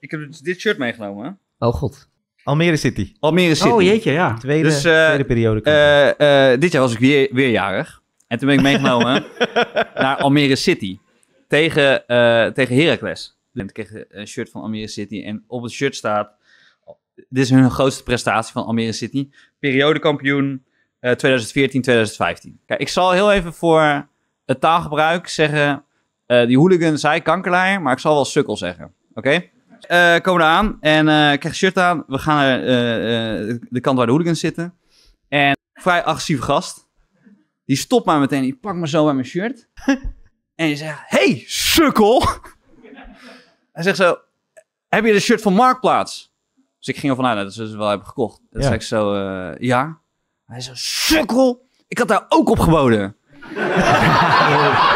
ik heb dus dit shirt meegenomen. Oh god. Almere City. Almere City. Oh jeetje, ja. Tweede, dus, eh, tweede periode. Eh, eh, dit jaar was ik weer, weer jarig. En toen ben ik meegenomen naar Almere City. Tegen, tegen Heracles. En ik kreeg een shirt van Almere City. En op het shirt staat... Dit is hun grootste prestatie van Almere City. Periodekampioen 2014-2015. Kijk, ik zal heel even voor het taalgebruik zeggen... die hooligan zei kankerlaar, maar ik zal wel sukkel zeggen. Oké? Uh, komen aan en eh, krijg shirt aan. We gaan naar eh, de kant waar de hooligans zitten. En vrij agressieve gast. Die stopt mij meteen. Die pakt me zo bij mijn shirt. en je zegt, hey, sukkel. Hij zegt zo, heb je de shirt van Marktplaats? Dus ik ging ervan uit dat ze ze wel hebben gekocht. Dat ja. zei ik zo, ja. Hij zegt sukkel, ik had daar ook op geboden.